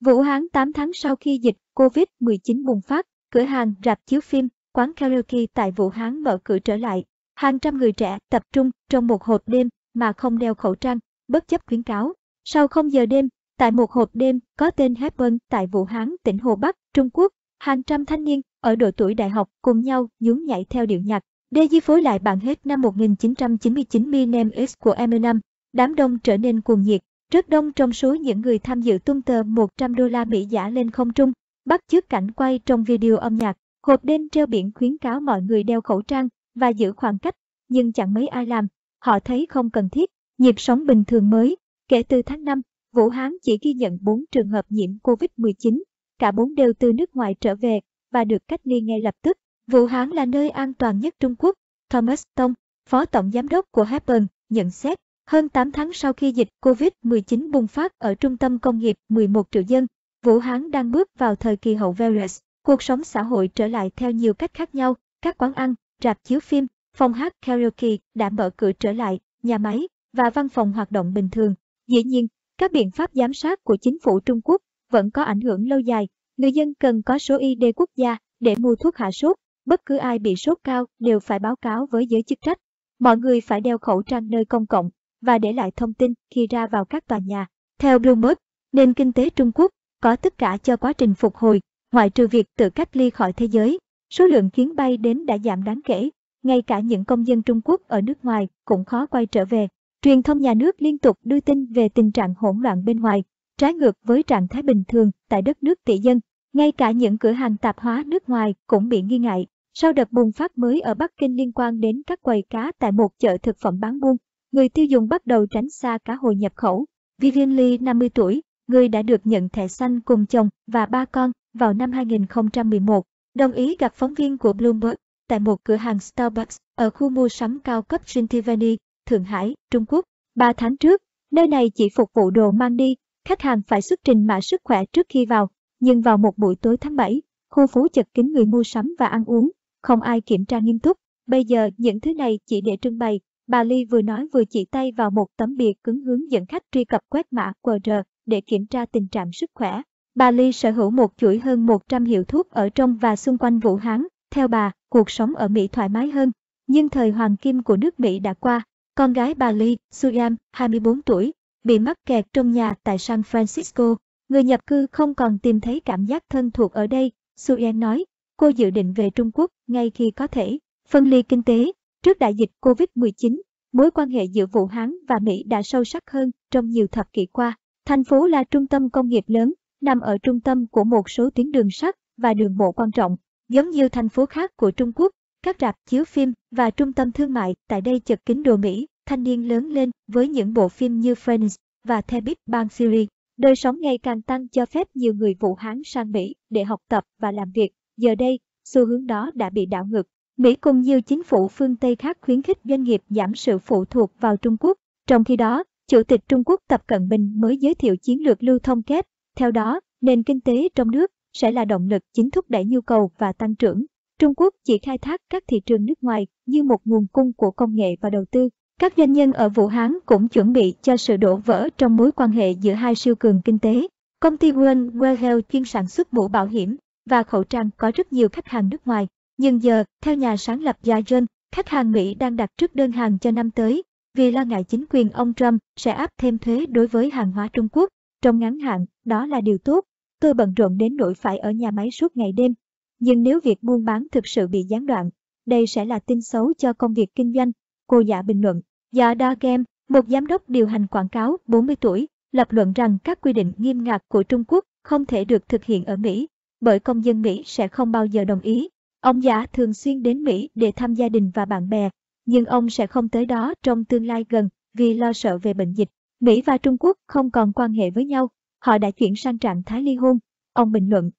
Vũ Hán 8 tháng sau khi dịch COVID-19 bùng phát, cửa hàng rạp chiếu phim, quán karaoke tại Vũ Hán mở cửa trở lại. Hàng trăm người trẻ tập trung trong một hộp đêm mà không đeo khẩu trang, bất chấp khuyến cáo. Sau 0 giờ đêm, tại một hộp đêm có tên Happen tại Vũ Hán, tỉnh Hồ Bắc, Trung Quốc, hàng trăm thanh niên ở độ tuổi đại học cùng nhau nhún nhảy theo điệu nhạc. Digi phối lại bản hết năm 1999 Minem X của Eminem, đám đông trở nên cuồng nhiệt, rất đông trong số những người tham dự tung tờ 100 đô la Mỹ giả lên không trung, bắt chước cảnh quay trong video âm nhạc, hộp đêm treo biển khuyến cáo mọi người đeo khẩu trang và giữ khoảng cách, nhưng chẳng mấy ai làm, họ thấy không cần thiết, nhịp sống bình thường mới. Kể từ tháng 5, Vũ Hán chỉ ghi nhận 4 trường hợp nhiễm COVID-19, cả 4 đều từ nước ngoài trở về và được cách ly ngay lập tức. Vũ Hán là nơi an toàn nhất Trung Quốc. Thomas Tong, Phó Tổng Giám đốc của Happen, nhận xét. Hơn 8 tháng sau khi dịch COVID-19 bùng phát ở trung tâm công nghiệp 11 triệu dân, Vũ Hán đang bước vào thời kỳ hậu virus. Cuộc sống xã hội trở lại theo nhiều cách khác nhau, các quán ăn, rạp chiếu phim, phòng hát karaoke đã mở cửa trở lại, nhà máy và văn phòng hoạt động bình thường. Dĩ nhiên, các biện pháp giám sát của chính phủ Trung Quốc vẫn có ảnh hưởng lâu dài. Người dân cần có số ID quốc gia để mua thuốc hạ sốt. Bất cứ ai bị sốt cao đều phải báo cáo với giới chức trách. Mọi người phải đeo khẩu trang nơi công cộng, và để lại thông tin khi ra vào các tòa nhà. Theo Bloomberg, nền kinh tế Trung Quốc có tất cả cho quá trình phục hồi, ngoại trừ việc tự cách ly khỏi thế giới. Số lượng chuyến bay đến đã giảm đáng kể, ngay cả những công dân Trung Quốc ở nước ngoài cũng khó quay trở về. Truyền thông nhà nước liên tục đưa tin về tình trạng hỗn loạn bên ngoài, trái ngược với trạng thái bình thường tại đất nước tỷ dân. Ngay cả những cửa hàng tạp hóa nước ngoài cũng bị nghi ngại. Sau đợt bùng phát mới ở Bắc Kinh liên quan đến các quầy cá tại một chợ thực phẩm bán buôn, người tiêu dùng bắt đầu tránh xa cá hồi nhập khẩu. Vivian Lee, 50 tuổi, người đã được nhận thẻ xanh cùng chồng và ba con vào năm 2011, đồng ý gặp phóng viên của Bloomberg tại một cửa hàng Starbucks ở khu mua sắm cao cấp Shintivani, Thượng Hải, Trung Quốc. Ba tháng trước, nơi này chỉ phục vụ đồ mang đi, khách hàng phải xuất trình mã sức khỏe trước khi vào. Nhưng vào một buổi tối tháng 7, khu phố chật kín người mua sắm và ăn uống, không ai kiểm tra nghiêm túc. Bây giờ những thứ này chỉ để trưng bày Bà Ly vừa nói vừa chỉ tay vào một tấm bìa cứng hướng dẫn khách truy cập quét mã QR để kiểm tra tình trạng sức khỏe. Bà Ly sở hữu một chuỗi hơn 100 hiệu thuốc ở trong và xung quanh Vũ Hán. Theo bà, cuộc sống ở Mỹ thoải mái hơn. Nhưng thời hoàng kim của nước Mỹ đã qua. Con gái bà Ly, Suyam, 24 tuổi, bị mắc kẹt trong nhà tại San Francisco. Người nhập cư không còn tìm thấy cảm giác thân thuộc ở đây, Suyam nói. Cô dự định về Trung Quốc ngay khi có thể. Phân ly kinh tế, Trước đại dịch COVID-19, mối quan hệ giữa Vũ Hán và Mỹ đã sâu sắc hơn trong nhiều thập kỷ qua. Thành phố là trung tâm công nghiệp lớn, nằm ở trung tâm của một số tuyến đường sắt và đường bộ quan trọng. Giống như thành phố khác của Trung Quốc, các rạp chiếu phim và trung tâm thương mại tại đây chật kín đồ Mỹ. Thanh niên lớn lên với những bộ phim như Friends và The Big Bang Theory. Đời sống ngày càng tăng cho phép nhiều người Vũ Hán sang Mỹ để học tập và làm việc. Giờ đây, xu hướng đó đã bị đảo ngược Mỹ cùng nhiều chính phủ phương Tây khác khuyến khích doanh nghiệp giảm sự phụ thuộc vào Trung Quốc. Trong khi đó, Chủ tịch Trung Quốc Tập Cận Bình mới giới thiệu chiến lược lưu thông kép. Theo đó, nền kinh tế trong nước sẽ là động lực chính thúc đẩy nhu cầu và tăng trưởng. Trung Quốc chỉ khai thác các thị trường nước ngoài như một nguồn cung của công nghệ và đầu tư. Các doanh nhân ở Vũ Hán cũng chuẩn bị cho sự đổ vỡ trong mối quan hệ giữa hai siêu cường kinh tế. Công ty World Well chuyên sản xuất mũ bảo hiểm và khẩu trang có rất nhiều khách hàng nước ngoài. Nhưng giờ, theo nhà sáng lập Gia John, khách hàng Mỹ đang đặt trước đơn hàng cho năm tới, vì lo ngại chính quyền ông Trump sẽ áp thêm thuế đối với hàng hóa Trung Quốc. Trong ngắn hạn, đó là điều tốt. Tôi bận rộn đến nỗi phải ở nhà máy suốt ngày đêm. Nhưng nếu việc buôn bán thực sự bị gián đoạn, đây sẽ là tin xấu cho công việc kinh doanh. Cô giả bình luận, giả đa game, một giám đốc điều hành quảng cáo 40 tuổi, lập luận rằng các quy định nghiêm ngặt của Trung Quốc không thể được thực hiện ở Mỹ, bởi công dân Mỹ sẽ không bao giờ đồng ý. Ông giả thường xuyên đến Mỹ để thăm gia đình và bạn bè, nhưng ông sẽ không tới đó trong tương lai gần vì lo sợ về bệnh dịch. Mỹ và Trung Quốc không còn quan hệ với nhau, họ đã chuyển sang trạng thái ly hôn, ông bình luận.